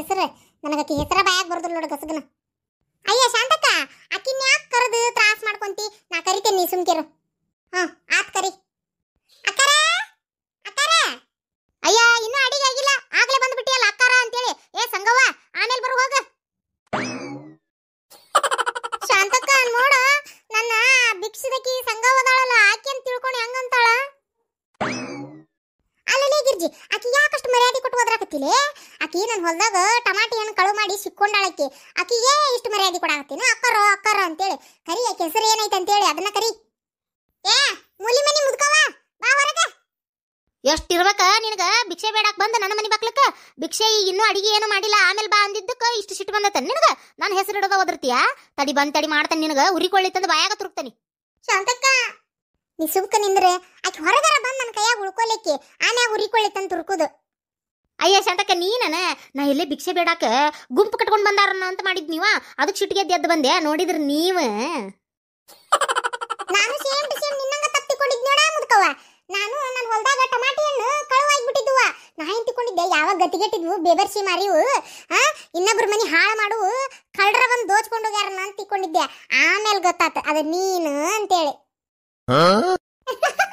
ಹೆಸರು ನನಗೆ ಹೆಸರ ಬಾಯಾಗ ಬರ್ದ್ರು ನೋಡು ಹೊಲದಾಗ ಟಮಾಟಿ ಹಣ್ಣು ಕಳು ಮಾಡಿ ಸಿಕ್ಕೊಂಡಾಳಕ್ಕೆ ಆಕಿಗೆ ಇಷ್ಟು ಮರ್ಯಾದೆ ಕೊಡಾಕತ್ತೀನಿ ಅಕ್ಕರ ಅಂತ ಅಂತೇಳಿ ಕರಿ ಆಕೆ ಹೆಸರು ಏನೈತೆ ಅಂತೇಳಿ ಅದನ್ನ ಕರಿ ಏ ಮೂಲಿ ಮನಿ ಮುದ್ಕವ ಬಾ ಹೊರಗೆ ಎಷ್ಟು ಇರ್ಬೇಕ ನಿನಗ ಭಿಕ್ಷೆ ಬೇಡಾಕ ಬಂದ ನನ್ನ ಮನಿ ಬಾಕ್ಲಕ್ಕ ಭಿಕ್ಷೆ ಈಗ ಇನ್ನೂ ಅಡಿಗೆ ಏನು ಮಾಡಿಲ್ಲ ಆಮೇಲೆ ಬಾ ಅಂದಿದ್ದಕ್ಕೆ ಇಷ್ಟು ಸಿಟ್ಟು ಬಂದತನ್ ನಿನಗ ನನ್ನ ಹೆಸರು ಇಡದ ಓದಿರ್ತೀಯ ತಡಿ ಬಂದ ತಡಿ ಮಾಡ್ತಾನೆ ನಿನಗ ಉರಿಕೊಳ್ಳಿತ್ತಂದು ಬಾಯಾಗ ತುರುಕ್ತಾನೆ ಶಾಂತಕ್ಕ ನೀ ಸುಮ್ಕ ನಿಂದ್ರೆ ಆಕೆ ಹೊರಗರ ಬಂದು ನನ್ನ ಕೈಯಾಗ ಉಳ್ಕೊಲಿಕ್ಕೆ ಆನೆ ಉರಿಕೊಳ್ಳಿತ್ತಂತ ತುರುಕುದು ಅಯ್ಯ ಶಾಂತಕ್ಕ ನೀನನ ನಾ ಇಲ್ಲೇ ಭಿಕ್ಷೆ ಬೇಡಾಕ ಗುಂಪು ಕಟ್ಕೊಂಡು ಬಂದಾರನ ಅಂತ ಮಾಡಿದ್ ನೀವ ಅದಕ್ಕೆ ಸಿಟ್ಟಿಗೆ ಎದ್ದು ಬಂದೆ ನೋಡಿದ್ರ ನೀವ ನಾನು ಸೇಮ್ ಟು ಸೇಮ್ ನಿನ್ನಂಗ ತಪ್ಪಿಕೊಂಡಿದ್ ನೋಡ ಮುದ್ಕವ ನಾನು ನನ್ನ ಹೊಲದಾಗ ಟಮಾಟಿ ಹಣ್ಣು ಕಳುವಾಗಿ ಬಿಟ್ಟಿದ್ದುವ ನಾ ಹಿಂಗ್ ತಿಕೊಂಡಿದ್ದೆ ಯಾವಾಗ ಗತಿಗೆಟ್ಟಿದ್ವು ಬೇಬರ್ಸಿ ಮಾರಿವು ಆ ಇನ್ನೊಬ್ರ ಮನೆ ಹಾಳು ಮಾಡು ಕಳ್ರ ಬಂದು ದೋಚ್ಕೊಂಡು ಹೋಗ್ಯಾರ ನಾನು ತಿಕ್ಕೊಂಡಿದ್ದೆ ಆಮೇಲೆ ಗೊತ್ತಾತ ಅದು ನೀನು ಅಂತೇಳಿ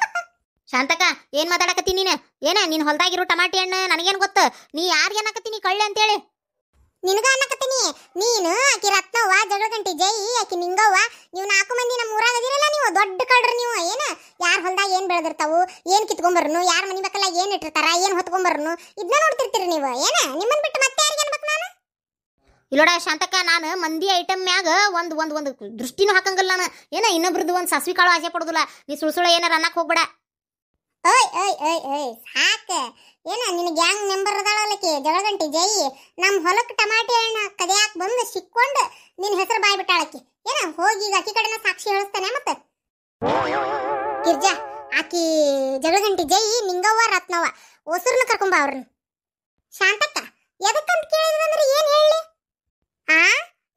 ಶಾಂತಕ ಏನ್ ಮಾತಾಡಕತ್ತಿ ನೀನು ಏನ ನೀನ್ ಹೊಲ್ದಾಗಿರೋ ಟಮಾಟಿ ಹಣ್ಣು ನನಗೇನು ಗೊತ್ತು ನೀ ಯಾರಿಗೆ ಅನ್ನಕತ್ತೀನಿ ಕಳ್ಳೆ ಅಂತೇಳಿ ನಿನಗ ಅನ್ನಕತ್ತೀನಿ ನೀನು ಆಕಿ ರತ್ನವ್ವ ಜಗಳಗಂಟಿ ಜೈ ಆಕಿ ನಿಂಗವ್ವ ನೀವು ನಾಲ್ಕು ಮಂದಿ ನಮ್ಮ ಊರಾಗ ಅದಿರಲ್ಲ ನೀವು ದೊಡ್ಡ ಕಳ್ರಿ ನೀವು ಏನ ಯಾರ ಹೊಲ್ದಾಗ ಏನು ಬೆಳೆದಿರ್ತಾವು ಏನು ಕಿತ್ಕೊಂಬರ್ನು ಯಾರು ಮನಿ ಬೇಕಲ್ಲ ಏನು ಇಟ್ಟಿರ್ತಾರ ಏನು ಹೊತ್ಕೊಂಬರ್ನು ಇದನ್ನ ನೋಡ್ತಿರ್ತೀರಿ ನೀವು ಏನ ನಿಮ್ಮನ್ನು ಬಿಟ್ಟು ಮತ್ತೆ ಯಾರಿಗೆ ಅನ್ಬೇಕು ನಾನು ಇಲ್ಲೋಡ ಶಾಂತಕ್ಕ ನಾನು ಮಂದಿ ಐಟಮ್ ಮ್ಯಾಗ ಒಂದು ಒಂದು ಒಂದು ದೃಷ್ಟಿನೂ ಹಾಕಂಗಿಲ್ಲ ನಾನು ಏನ ಇನ್ನೊಬ್ರದ್ದು ಒಂದು ಸಾಸ್ವಿ ಕಾಳು ಆಸೆ ಪಡೋದಿಲ್ಲ ನೀ ಸುಳ್ಸುಳ ಏನಾರ ಅನ್ನಕ್ಕೆ ಹೋಗ್ಬೇಡ ಓಯ್ ಓಯ್ ಓಯ್ ಓಯ್ ಸಾಕ ಏನ ನಿನಗೆ ಹ್ಯಾಂಗ್ ನಂಬರ್ ಅದಾಳಲ್ಲಕ್ಕೆ ಜಳಗಂಟಿ ಜೈ ನಮ್ಮ ಹೊಲಕ್ಕೆ ಟಮಾಟಿ ಹಣ್ಣು ಕದಿಯಾಕ ಬಂದು ಸಿಕ್ಕೊಂಡು ನಿನ್ನ ಹೆಸರು ಬಾಯ್ ಬಿಟ್ಟಾಳಕ್ಕೆ ಏನ ಹೋಗಿ ಈಗ ಆಕಿ ಕಡೆನ ಸಾಕ್ಷಿ ಹೇಳಿಸ್ತಾನೆ ಮತ್ತೆ ಗಿರ್ಜಾ ಆಕಿ ಜಗಳಗಂಟಿ ಜೈ ನಿಂಗವ್ವ ರತ್ನವ್ವ ಒಸರನ್ನ ಕರ್ಕೊಂಬ ಅವ್ರನ್ನ ಶಾಂತಕ್ಕ ಎದಕ್ಕಂತ ಕೇಳಿದ್ರಂದ್ರೆ ಏನ್ ಹೇಳಿ ಆ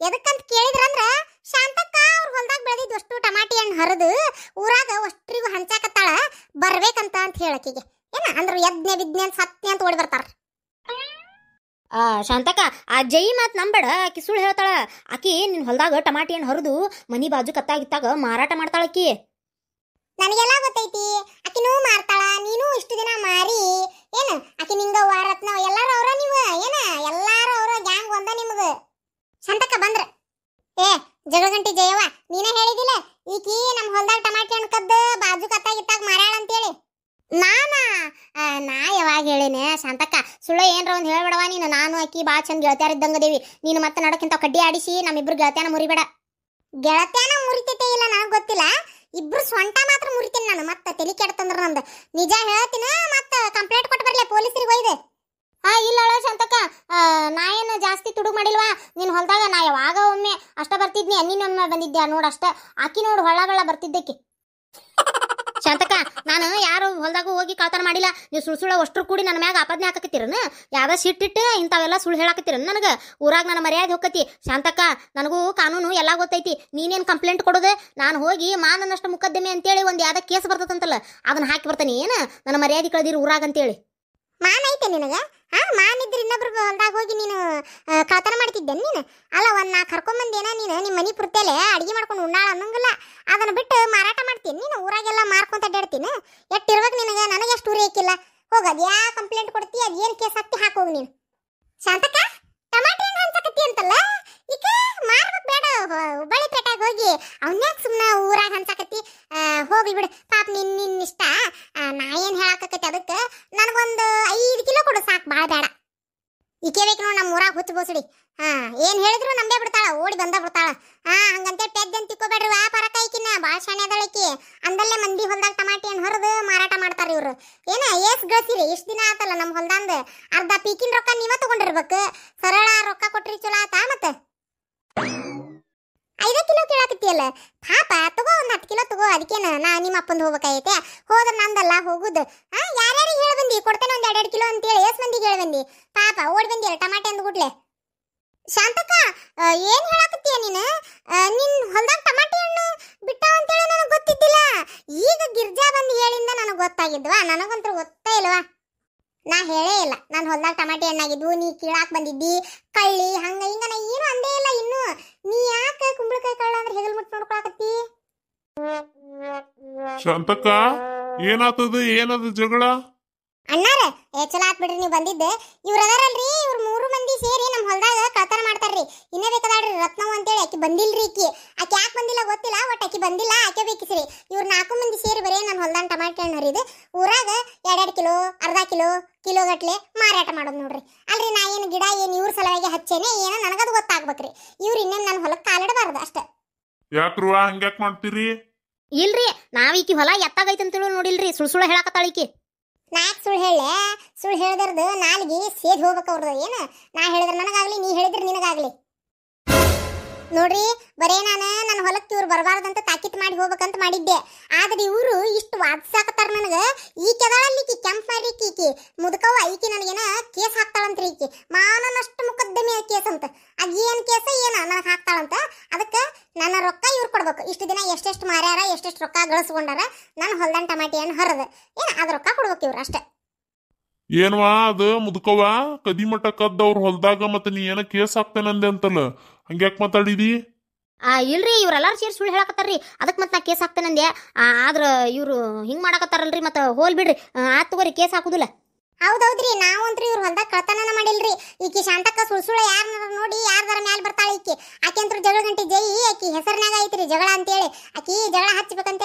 ಎದಕ್ಕಂತ ಕೇಳಿದ್ರಂದ್ರ ಶಾಂತಕ್ಕ ಅವ್ರ ಹೊಲ್ದಾಗ ಅಷ್ಟು ಟಮಾಟಿ ಹಣ್ಣು ಹರಿದು ಊರಾಗ ಅಷ್ಟ್ರಿಗೂ ಹಂಚಾಕತ್ತಾಳ ಬರ್ಬೇಕಂತ ಅಂತ ಹೇಳಕ್ಕಿಗೆ ಏನ ಅಂದ್ರೆ ಯಜ್ಞ ವಿಜ್ಞೆ ಅಂತ ಸತ್ಯ ಅಂತ ಓಡಿ ಬರ್ತಾರ ಆ ಶಾಂತಕ ಆ ಜೈ ಮಾತ್ ನಂಬಡ ಆಕಿ ಸುಳ್ಳು ಹೇಳ್ತಾಳ ಆಕಿ ನಿನ್ನ ಹೊಲ್ದಾಗ ಟಮಾಟಿ ಏನ್ ಹರಿದು ಮನಿ ಬಾಜು ಕತ್ತಾಗಿತ್ತಾಗ ಮಾರಾಟ ಮಾಡ್ತಾಳ ಆಕಿ ನನಗೆಲ್ಲ ಗೊತ್ತೈತಿ ಆಕಿನೂ ಮಾರ್ತಾಳ ನೀನು ಇಷ್ಟು ದಿನ ಮಾರಿ ಏನ ಆಕಿ ನಿಂಗ ವಾರತ್ನ ಎಲ್ಲಾರು ಅವ್ರ ನೀವು ಏನ ಎಲ್ಲಾರು ಅವ್ರ ಗ್ಯಾಂಗ್ ಒಂದ ನಿಮಗ ಶಾಂತಕ ಬಂದ್ರ ಏ ಜಗಳ ಗಂಟಿ ಜಯವ ನೀನೇ ಹೇಳಿದಿಲ್ಲ ಈಕಿ ನಮ್ಮ ಹೊಲ್ದಾಗ ಟಮಾಟಿ ನಾನಾ ನಾ ಯಾವಾಗ ಹೇಳೇನೆ ಶಾಂತಕ್ಕ ಸುಳ್ಳು ಏನರ ಒಂದು ಹೇಳ್ಬೇಡವ ನೀನು ನಾನು ಅಕ್ಕಿ ಭಾಳ ಚಂದ ಗೆಳತ್ಯಾರ ದೇವಿ ನೀನು ಮತ್ತೆ ನಡಕಿಂತ ಕಡ್ಡಿ ಆಡಿಸಿ ನಮ್ಮಿಬ್ರು ಗೆಳತ್ಯಾನ ಮುರಿಬೇಡ ಗೆಳತ್ಯಾನ ಮುರಿತೈತೆ ಇಲ್ಲ ನನಗೆ ಗೊತ್ತಿಲ್ಲ ಇಬ್ರು ಸ್ವಂಟ ಮಾತ್ರ ಮುರಿತೀನಿ ನಾನು ಮತ್ತೆ ತಲೆ ಕೆಡ್ತಂದ್ರ ನಂದು ನಿಜ ಹೇಳ್ತೀನಿ ಮತ್ತೆ ಕಂಪ್ಲೇಂಟ್ ಕೊಟ್ಟು ಬರ್ಲಿ ಪೊಲೀಸರಿಗೆ ಒಯ್ದೆ ಆ ಇಲ್ಲ ಶಾಂತಕ್ಕ ನಾ ಏನು ಜಾಸ್ತಿ ತುಡುಗ್ ಮಾಡಿಲ್ವಾ ನೀನು ಹೊಲದಾಗ ನಾ ಯಾವಾಗ ಒಮ್ಮೆ ಅಷ್ಟ ಬರ್ತಿದ್ನಿ ನೀನು ಒಮ್ಮೆ ಬಂದಿದ್ದೆ ನೋಡು ಅಷ್ಟ ಆಕಿ ನೋಡು ಹೊಳ್ಳಗಳ ಬರ್ತಿದ್ದಕ್ಕೆ ಶಾಂತಕ ನಾನು ಯಾರು ಹೊಲದಾಗ ಹೋಗಿ ಕಳ್ತಾರ ಮಾಡಿಲ್ಲ ನೀವು ಸುಳ್ಳು ಸುಳ್ಳ ಅಷ್ಟ್ರು ಕೂಡಿ ನನ್ನ ಮ್ಯಾಗ ಆಪಾದನೆ ಹಾಕತ್ತಿರನ ಯಾವ ಸಿಟ್ಟಿಟ್ಟು ಇಂಥವೆಲ್ಲ ಸುಳ್ಳು ಹೇಳಾಕತ್ತಿರನ ನನಗೆ ಊರಾಗ ನನ್ನ ಮರ್ಯಾದೆ ಹೋಗತಿ ಶಾಂತಕ ನನಗೂ ಕಾನೂನು ಎಲ್ಲ ಗೊತ್ತೈತಿ ನೀನೇನು ಕಂಪ್ಲೇಂಟ್ ಕೊಡೋದು ನಾನು ಹೋಗಿ ಮಾನನಷ್ಟ ಮುಕದ್ದಮೆ ಅಂತೇಳಿ ಒಂದು ಯಾವ್ದ ಕೇಸ್ ಬರ್ತದಂತಲ್ಲ ಅದನ್ನ ಹಾಕಿ ಬರ್ತಾನೆ ಏನು ನನ್ನ ಮರ್ಯಾದೆ ಕಳೆದಿರು ಊರಾಗ ಅಂತೇಳಿ ಮಾನ ಐತೆ ನಿನಗೆ ಹಾ ಮಾನಿದ್ರೆ ಇನ್ನೊಬ್ರು ಹೊಲ್ದಾಗ ಹೋಗಿ ನೀನು ಕಳ್ತನ ಮಾಡ್ತಿದ್ದೆ ನೀನು ಅಲ್ಲ ಒಂದು ನಾ ಕರ್ಕೊಂಬಂದೇನ ನೀನು ನಿಮ್ಮ ಮನೆ ಪುರ್ತೇಲೆ ಅಡುಗೆ ಮಾಡ್ಕೊಂಡು ಉಣ್ಣಾಳ ಅನ್ನಂಗಿಲ್ಲ ಅದನ್ನು ಬಿಟ್ಟು ಮಾರಾಟ ಮಾಡ್ತೀನಿ ನೀನು ಊರಾಗೆಲ್ಲ ಮಾರ್ಕೊಂತ ಅಡ್ಡಾಡ್ತೀನಿ ಎಷ್ಟಿರ್ಬೇಕು ನಿನಗೆ ನನಗೆ ಎಷ್ಟು ಊರಿ ಹಾಕಿಲ್ಲ ಹೋಗಿ ಯಾ ಕಂಪ್ಲೇಂಟ್ ಕೊಡ್ತೀಯ ಅದು ಏನು ಕೇಸ್ ಹಾಕ್ತಿ ಹಾಕೋಗಿ ನೀನು ಶಾಂತಕ್ಕ ಟಮಾಟಿ ಹಣ್ಣು ಹಂಚಕತ್ತಿ ಅಂತಲ್ಲ ಈಗ ಮಾರ್ಬೇಕು ಬೇಡ ಹುಬ್ಬಳ್ಳಿ ಪೇಟಾಗ ಹೋಗಿ ಅವನ್ಯಾಕೆ ಸುಮ್ಮನೆ ಊರಾಗ ಹಂಚಕತ್ತಿ ಹೋಗ್ಲಿ ಬಿಡು ಬೋಸುಡಿ ಹಾ ಏನ್ ಹೇಳಿದ್ರು ನಂಬೇ ಬಿಡ್ತಾಳ ಓಡಿ ಬಂದ ಬಿಡ್ತಾಳ ಹಾ ಹಂಗಂತೆ ಪೆದ್ದೆ ಅಂತ ತಿಕ್ಕೋಬೇಡ್ರಿ ವ್ಯಾಪಾರ ಕೈಕಿನ ಭಾಳ ಶಾಣೆ ಅದಳಕಿ ಅಂದಲ್ಲೇ ಮಂದಿ ಹೊಲ್ದಾಗ ಟಮಾಟಿ ಹೊರದು ಮಾರಾಟ ಮಾಡ್ತಾರ ಇವ್ರು ಏನ ಏಸ್ ಗಳಿಸಿರಿ ಇಷ್ಟು ದಿನ ಆತಲ್ಲ ನಮ್ಮ ಹೊಲ್ದಂದ ಅರ್ಧ ಪೀಕಿನ ರೊಕ್ಕ ನೀವ ತಗೊಂಡಿರ್ಬೇಕು ಸರಳ ರೊಕ್ಕ ಕೊಟ್ರಿ ಚಲೋ ಆತ ಮತ್ತೆ ಐದು ಕಿಲೋ ಕೇಳಾಕತ್ತಿಯಲ್ಲ ಪಾಪ ತಗೋ ಒಂದು ಹತ್ತು ಕಿಲೋ ತಗೋ ಅದಕ್ಕೇನ ನಾ ನಿಮ್ಮ ಅಪ್ಪಂದು ಹೋಗ್ಬೇಕಾಗೈತೆ ಹೋದ್ರೆ ನಂದಲ್ಲ ಹೋಗುದು ಹಾ ಯಾರ್ಯಾರಿಗೆ ಹೇಳ್ಬಂದಿ ಬಂದಿ ಕೊಡ್ತೇನೆ ಒಂದು ಎರಡೆರಡು ಕಿಲೋ ಅಂತೇಳಿ ಎಷ್ಟು ಮಂದಿಗೆ ಹೇಳ ಬಂದಿ ಕಳ್ಳಿ ಹಂಗ ಹಿಂಗ ಏನು ಅಂದೇ ಇಲ್ಲ ಇನ್ನು ನೀ ಯಾಕೆ ಕುಂಬಳಕಾಯಿ ಕಳ್ಳ ಅಂದ್ರೆ ಹೆಗಲ್ ಮುಟ್ ನೋಡ್ಕೊಳಕತ್ತಿ ಶಾಂತಕ್ಕ ಏನಾತದ ಏನದ ಜಗಳ ಅಣ್ಣಾರ ಏ ಚಲೋ ಆತ್ ಬಿಡ್ರಿ ನೀವು ಬಂದಿದ್ದೆ ಇವ್ರ ಅದಾರಲ್ರಿ ಇವ್ರ ಮೂರು ಮಂದಿ ಸೇರಿ ನಮ್ಮ ಹೊಲದಾಗ ಕಳ್ತನ ಮಾಡ್ತಾರ್ರಿ ಇನ್ನ ಬೇಕಾದ್ರಿ ರತ್ನವ್ ಅಂತೇಳಿ ಆಕಿ ಬಂದಿಲ್ರಿ ಈಕಿ ಆಕಿ ಯಾಕೆ ಬಂದಿಲ್ಲ ಗೊತ್ತಿಲ್ಲ ಒಟ್ಟು ಆಕಿ ಬಂದಿಲ್ಲ ಆಕೆ ಬೇಕಿಸ್ರಿ ಇವ್ರ ನಾಲ್ಕು ಮಂದಿ ಸೇರಿ ಬರೀ ನಮ್ಮ ಹೊಲ್ದಾಗ ಟಮಾಟೆ ಹಣ್ಣು ಹರಿದು ಊರಾಗ ಎರಡೆರಡು ಕಿಲೋ ಅರ್ಧ ಕಿಲೋ ಕಿಲೋ ಗಟ್ಲೆ ಯಾಕ್ರುವ ಹಂಗ್ಯಾಕ್ ಮಾಡ್ತೀರಿ ಇಲ್ರಿ ನಾವೀಕಿ ಹೊಲ ಎತ್ತಾಗೈತಂತೇಳು ನೋಡಿಲ್ರಿ ಸುಳ್ ಸುಳ್ಳು ಹೇಳಕತ್ತಾಳೀಕಿ ನಾಕ್ ಸುಳ್ಳು ಹೇಳ ಸುಳ್ಳು ಹೇಳ್ದರ್ದು ನಾಲ್ಗಿ ಸೇದ್ ಹೋಗ್ಬೇಕು ಅವ್ರದ್ದು ಏನು ನಾ ಹೇಳಿದ್ರೆ ನನಗಾಗ್ಲಿ ನೀ ಹೇಳಿದ್ರೆ ನಿನಗಾಗ್ಲಿ ನೋಡ್ರಿ ಬರೇ ನಾನು ನನ್ನ ಹೊಲಕ್ಕೆ ಇವ್ರು ಬರಬಾರ್ದಂತ ತಾಕೀತ್ ಮಾಡಿ ಹೋಗ್ಬೇಕಂತ ಮಾಡಿದ್ದೆ ಆದ್ರೆ ಇವರು ಇಷ್ಟು ವಾದಿಸಾಕತ್ತಾರ ನನಗೆ ಈ ಅದಾಳಲ್ಲಿ ಕೆಂಪ್ ಮಾಡಿ ಈಕಿ ಮುದುಕವ್ವ ಈಕಿ ನನಗೇನ ಕೇಸ್ ಹಾಕ್ತಾಳಂತ್ರಿ ಈಕಿ ಮಾನನಷ್ಟು ಮುಖದ್ದಮಿ ಕೇಸ್ ಅಂತ ಏನು ಕೇಸ ಏನ ನನಗೆ ಹಾಕ್ತಾಳಂತ ನನ್ನ ರೊಕ್ಕ ಇವ್ರು ಕೊಡ್ಬೇಕು ಇಷ್ಟು ದಿನ ಎಷ್ಟೆಷ್ಟು ಮಾರ್ಯಾರ ಎಷ್ಟೆಷ್ಟು ರೊಕ್ಕ ಗಳಿಸ್ಕೊಂಡಾರ ನನ್ನ ಹೊಲ್ದನ್ ಟಮಾಟಿ ಏನು ಹರದ ಏನು ಅದು ರೊಕ್ಕ ಕೊಡ್ಬೇಕು ಇವ್ರು ಅಷ್ಟೇ ಏನ್ವಾ ಅದು ಮುದುಕವ ಕದಿಮಠ ಕದ್ದವ್ರ ಹೊಲ್ದಾಗ ಮತ್ತೆ ನೀ ಏನ ಕೇಸ್ ಹಾಕ್ತೇನಂದೆ ಅಂತಲ್ಲ ಹಂಗ್ಯಾಕ್ ಮಾತಾಡಿದಿ ಆ ಇಲ್ರಿ ಇವ್ರೆಲ್ಲಾರು ಸೇರಿ ಸುಳ್ಳು ಹೇಳಕತ್ತಾರ್ರಿ ಅದಕ್ಕೆ ಮತ್ತೆ ನಾ ಕೇಸ್ ಹಾಕ್ತೇನಂದೆ ಆದ್ರೆ ಇವರು ಹಿಂಗೆ ಮಾಡಕತ್ತಾರಲ್ರಿ ಮತ್ತೆ ಹೋಲ್ ಬಿಡ್ರಿ ಆ ತಗೋರಿ ಕೇಸ್ ಹಾಕುದಿಲ್ಲ ಹೌದೌದ್ರಿ ನಾವಂತ್ರಿ ಇವ್ರ ಹೊಲ್ದಾಗ ಕಳ್ತನನ ಮಾಡಿಲ್ರಿ ಈಕಿ ಶಾಂತಕ ಸುಳ್ಸುಳ ಯಾರ ನೋಡಿ ಯಾರ್ದಾರ ಮ್ಯಾಲ ಬರ್ತಾಳೆ ಈಕಿ ಆಕೆಂತ್ರ ಜಗಳ ಗಂಟೆ ಜೈ ಆಕಿ ಹೆಸರ್ನಾಗ ಐತ್ರಿ ಜಗಳ ಅಂತೇಳಿ ಆಕಿ ಜಗಳ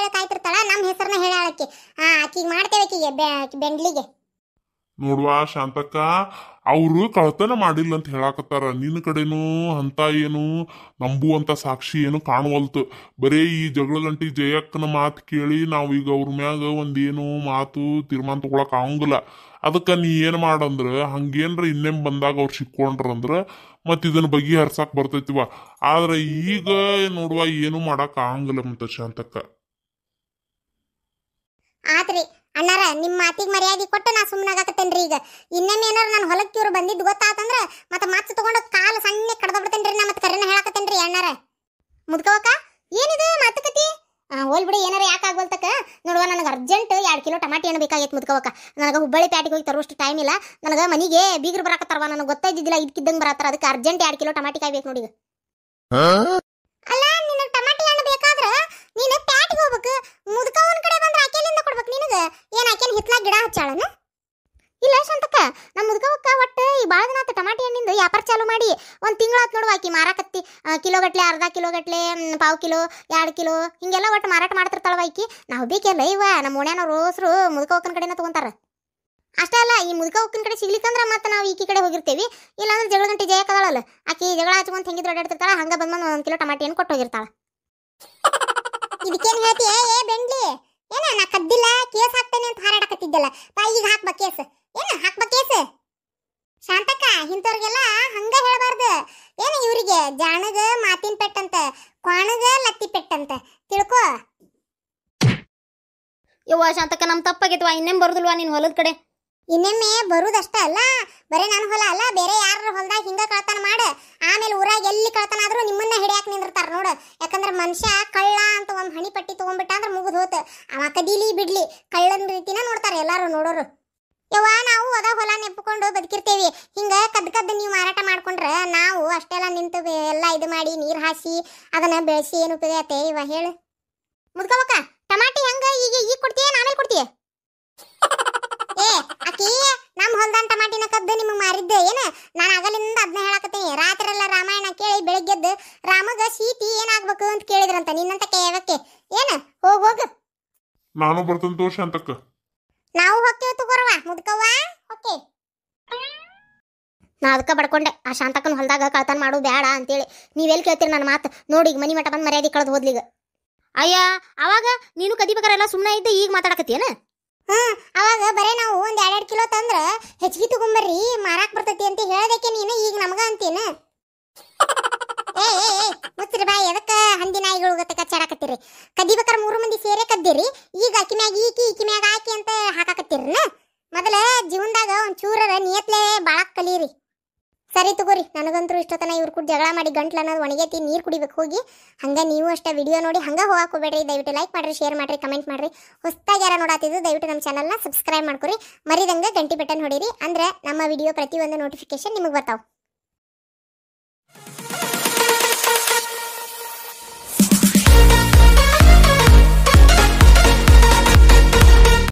ಹೇಳಿ ಕಾಯ್ತಿರ್ತಾಳ ನಮ್ಮ ಹೆಸರನ್ನ ಹೇಳಾಳಕ್ಕೆ ಆಕಿ ಮಾಡ್ತೇವೆ ಆಕಿಗೆ ಬೆಂಡ್ಲಿಗೆ ನೋಡ್ವಾ ಶಾಂತಕ್ಕ ಅವರು ಕಳ್ತನ ಮಾಡಿಲ್ಲ ಅಂತ ಹೇಳಾಕತ್ತಾರ ನಿನ್ನ ಕಡೆನೂ ಅಂತ ಏನು ನಂಬುವಂತ ಸಾಕ್ಷಿ ಏನು ಕಾಣುವಲ್ತು ಬರೇ ಈ ಜಗಳ ಗಂಟಿ ಜಯಕ್ಕನ ಮಾತು ಕೇಳಿ ನಾವು ಈಗ ಅವ್ರ ಮ್ಯಾಗ ಒಂದೇನು ಮಾತು ತೀರ್ಮಾನ ತಗೊಳಕ್ ಆಗಂಗಿಲ್ಲ ಅದಕ್ಕೆ ನೀ ಏನು ಮಾಡಂದ್ರ ಹಂಗೇನ್ರ ಇನ್ನೇನ್ ಬಂದಾಗ ಅವ್ರು ಸಿಕ್ಕೊಂಡ್ರಂದ್ರೆ ಮತ್ ಇದನ್ನ ಹರ್ಸಾಕ್ ಬರ್ತೈತಿವ ಆದ್ರೆ ಈಗ ನೋಡುವ ಏನು ಮಾಡಕ್ಕೆ ಆಗಂಗಿಲ್ಲ ಮತ್ತೆ ಶಾಂತಕ್ಕ ಆದ್ರೆ ಅಣ್ಣಾರ ನಿಮ್ಮ ಮಾತಿಗೆ ಮರ್ಯಾದೆ ಕೊಟ್ಟು ನಾ ಸುಮ್ಮನಾಗತ್ತೇನ್ರಿ ಈಗ ಇನ್ನೊಮ್ಮೆ ಏನಾರ ನಾನು ಹೊಲಕ್ಕೆ ಇವ್ರು ಬಂದಿದ್ದು ಗೊತ್ತಾತಂದ್ರೆ ಮತ್ತೆ ಮಾತು ತಗೊಂಡು ಕಾಲು ಸಣ್ಣ ಕಡ್ದಬಿಡ್ತೇನ್ರಿ ನಾ ಮತ್ತೆ ಕರೆನ ಹೇಳಕತ್ತೇನ್ರಿ ಅಣ್ಣಾರ ಮುದ್ಕೋಕ ಏನಿದು ಮಾತುಕತಿ ಹೋಲ್ ಬಿಡಿ ಏನಾರ ಯಾಕೆ ಆಗೋಲ್ತಕ ನೋಡುವ ನನಗೆ ಅರ್ಜೆಂಟ್ ಎರಡು ಕಿಲೋ ಟಮಾಟಿ ಹಣ್ಣು ಬೇಕಾಗಿತ್ತು ಮುದ್ಕೋಕ ನನಗೆ ಹುಬ್ಬಳ್ಳಿ ಪ್ಯಾಟಿಗೆ ಹೋಗಿ ತರುವಷ್ಟು ಟೈಮ್ ಇಲ್ಲ ನನಗೆ ಮನೆಗೆ ಬೀಗರು ಬರಕತ್ತಾರವ ನನಗೆ ಗೊತ್ತಾಯ್ದಿದ್ದಿಲ್ಲ ಇದಕ್ಕಿದ್ದಂಗೆ ಬರತ್ತಾರ ಅದಕ್ಕೆ ಅರ್ಜೆಂಟ್ ಎರಡು ಕಿಲೋ ಟಮಾಟಿ ಕಾಯ್ಬೇಕು ನೋಡಿ ಕಿಲೋಗಟ್ಲೆ ಅರ್ಧ ಕಿಲೋಗಟ್ಲೆ ಪಾವು ಕಿಲೋ ಎರಡು ಕಿಲೋ ಹಿಂಗೆಲ್ಲ ಒಟ್ಟು ಮಾರಾಟ ಮಾಡ್ತಿರ್ತಾಳವ ಐಕಿ ನಾವು ಬೇಕೆಲ್ಲ ಇವ ನಮ್ಮ ಓಣ್ಯಾನವ್ರು ರೋಸ್ರು ಮುದುಕ ಹೋಗನ ಕಡೆನ ತೊಗೊಂತಾರ ಅಷ್ಟೇ ಅಲ್ಲ ಈ ಮುದುಕ ಹೋಗನ ಕಡೆ ಸಿಗ್ಲಿಕ್ಕಂದ್ರೆ ಮತ್ತೆ ನಾವು ಈಕಿ ಕಡೆ ಹೋಗಿರ್ತೀವಿ ಇಲ್ಲಾಂದ್ರೆ ಜಗಳ ಗಂಟೆ ಜಯಕ್ಕದಾಳಲ್ಲ ಆಕಿ ಜಗಳ ಹಚ್ಕೊಂತ ಹೆಂಗಿದ್ರು ಅಡ್ಡಾಡ್ತಿರ್ತಾಳ ಹಂಗೆ ಬಂದ್ಬಂದು ಒಂದು ಕಿಲೋ ಟಮಾಟಿಯನ್ನು ಕೊಟ್ಟು ಹೋಗಿರ್ತಾಳ ಇದಕ್ಕೇನು ಹೇಳ್ತಿ ಏ ಬೆಂಡ್ಲಿ ಏನ ನಾ ಕದ್ದಿಲ್ಲ ಕೇಸ್ ಹಾಕ್ತೇನೆ ಅಂತ ಹಾರಾಡಕತ್ತಿದ್ದಲ್ಲ ಬಾ ಈಗ ಹಾಕ್ಬ ಕೇಸ್ ಏನ ಹಾಕ್ಬ ಕೇಸ್ ಶಾಂತಕ್ಕ ಇಂಥವ್ರಿಗೆಲ್ಲ ಹಂಗ ಅದು ಏನು ಇವರಿಗೆ ಜಾಣಗ ಮಾತಿನ ಪೆಟ್ಟಂತ ಕ್ವಾಣಗ ಲತ್ತಿ ಪೆಟ್ಟಂತ ತಿಳ್ಕೊ ಯವ್ವ ಶಾಂತಕ್ಕ ನಮ್ಮ ತಪ್ಪಾಗೈತವ ಇನ್ನೇನು ಬರುದಿಲ್ವಾ ನಿನ್ನ ಹೊಲದ ಕಡೆ ಇನ್ನೊಮ್ಮೆ ಬರುದಷ್ಟ ಅಲ್ಲ ಬರೇ ನನ್ನ ಹೊಲ ಅಲ್ಲ ಬೇರೆ ಯಾರ ಹೊಲದಾಗ ಹಿಂಗ ಕಳ್ತನ ಮಾಡ ಆಮೇಲೆ ಊರಾಗ ಎಲ್ಲಿ ಕಳ್ತನ ಆದ್ರೂ ನಿಮ್ಮನ್ನ ಹಿಡಿಯಾಕ ನಿಂದಿರ್ತಾರ ನೋಡು ಯಾಕಂದ್ರೆ ಮನುಷ್ಯ ಕಳ್ಳ ಅಂತ ಒಂದು ಹಣಿ ಪಟ್ಟಿ ತಗೊಂಡ್ಬಿಟ್ಟ ಅಂದ್ರೆ ಮುಗಿದು ಹೋತ ಅವ ಕದೀಲಿ ಬಿಡ್ಲಿ ಕಳ್ಳನ ರೀತಿನ ನೋಡ್ತಾರೆ ಎಲ್ಲಾರು ನೋಡೋರು ಯವ್ವ ನಾವು ಅದ ಹೊಲ ನೆಪ್ಪಕೊಂಡು ಬದುಕಿರ್ತೇವಿ ಹಿಂಗ ಕದ್ ಕದ್ದು ನೀವು ಮಾರಾಟ ಮಾಡ್ಕೊಂಡ್ರೆ ನಾವು ಅಷ್ಟೆಲ್ಲ ನಿಂತು ಎಲ್ಲ ಇದು ಮಾಡಿ ನೀರು ಹಾಸಿ ಅದನ್ನ ಬೆಳೆಸಿ ಏನು ಉಪಯೋಗ ಆತೆ ಇವ ಹೇಳು ಮುದ್ಕೋಬಕ್ಕ ಟಮಾಟಿ ಹೆಂಗ ಈಗ ಈಗ ಕೊಡ್ತೀಯ ಆಮೇಲೆ ಕೊಡ್ತೀಯ ಏ ಅಕ್ಕಿ ನಮ್ಮ ಹೊಲ್ದಾನ ಟಮಾಟಿನ ಕದ್ದು ನಿಮಗೆ ಮಾರಿದ್ದೆ ಏನು ನಾನು ಆಗಲಿಂದ ಅದನ್ನ ಹೇಳಕತ್ತೀನಿ ರಾತ್ರೆಲ್ಲ ರಾಮಾಯಣ ಕೇಳಿ ಬೆಳಿಗ್ಗೆದ್ದು ರಾಮಗ ಸೀತಿ ಏನಾಗ್ಬೇಕು ಅಂತ ಕೇಳಿದ್ರಂತ ನಿನ್ನಂತ ಕೇಳಕ್ಕೆ ಏನು ಹೋಗ ಹೋಗು ನಾನು ಬರ್ತಂತೋಷ ಅಂತಕ್ಕ ಓಕೆ ನಾ ಅದಕ್ಕೆ ಬಡ್ಕೊಂಡೆ ಆ ಶಾಂತಕ್ಕನ ಹೊಲದಾಗ ಕಳ್ತನ ಮಾಡು ಬೇಡ ಅಂತೇಳಿ ನೀವೆಲ್ಲಿ ಕೇಳ್ತೀರಿ ನನ್ನ ಮಾತು ನೋಡಿ ಈಗ ಮನಿ ಮಠ ಬಂದು ಮರ್ಯಾದೆ ಕಳೆದು ಈಗ ಅಯ್ಯ ಅವಾಗ ನೀನು ಕದಿಬೇಕಾರೆಲ್ಲ ಸುಮ್ಮನೆ ಇದ್ದು ಈಗ ಮಾತಾಡಕತ್ತೇನ ಹ್ಞೂ ಅವಾಗ ಬರೇ ನಾವು ಒಂದ್ ಎರಡೆರಡು ಕಿಲೋ ತಂದ್ರ ಹೆಚ್ಚಿಗೆ ತಗೊಂಬರ್ರಿ ಮಾರಾಕ್ ಬರ್ತೈತಿ ಅಂತ ಹೇಳದಕ್ಕೆ ನೀನು ಈಗ ನಮಗ ಅಂತೀನ ಏ ಏ ಏ ಮುಚ್ಚಿರಿ ಹಂದಿ ನಾಯಿಗಳು ಕಚ್ಚಾಡಕತ್ತೀರಿ ಕದಿಬೇಕಾರೆ ಮೂರು ಮಂದಿ ಸೇರೇ ಕದ್ದಿರಿ ಈಗ ಅಕ್ಕಿ ಈಕಿ ಈಕಿ ಮ್ಯಾಗ ಆಕಿ ಅಂತ ಹಾಕಾಕತ್ತೀರಿನ ಮೊದಲೇ ಜೀವನದಾಗ ಒಂದ್ ಚೂರರ ನಿಯತ್ಲೇ ಭಾಳ ಕಲೀರಿ ಸರಿ ತಗೋರಿ ನನಗಂತೂ ಇಷ್ಟೊತ್ತನ ಇವ್ರು ಕೂಡ ಜಗಳ ಮಾಡಿ ಗಂಟ್ಲು ಅನ್ನೋದು ಒಣಗೈತಿ ನೀರು ಕುಡಿಬೇಕು ಹೋಗಿ ಹಂಗೆ ನೀವು ಅಷ್ಟೇ ವಿಡಿಯೋ ನೋಡಿ ಹಂಗೆ ಹೋಗಕ್ಕೆ ಹೋಗ್ಬೇಡ್ರಿ ದಯವಿಟ್ಟು ಲೈಕ್ ಮಾಡಿರಿ ಶೇರ್ ಮಾಡಿರಿ ಕಮೆಂಟ್ ಮಾಡಿರಿ ಹೊಸ್ದಾಗಿ ಯಾರ ನೋಡಾತಿದ್ದು ದಯವಿಟ್ಟು ನಮ್ಮ ಚಾನಲ್ನ ಸಬ್ಸ್ಕ್ರೈಬ್ ಮಾಡ್ಕೊರಿ ಮರಿದಂಗೆ ಗಂಟಿ ಬಟನ್ ಹೊಡಿರಿ ಅಂದ್ರೆ ನಮ್ಮ ವಿಡಿಯೋ ಪ್ರತಿಯೊಂದು ನೋಟಿಫಿಕೇಶನ್ ನಿಮಗೆ ಬರ್ತಾವೆ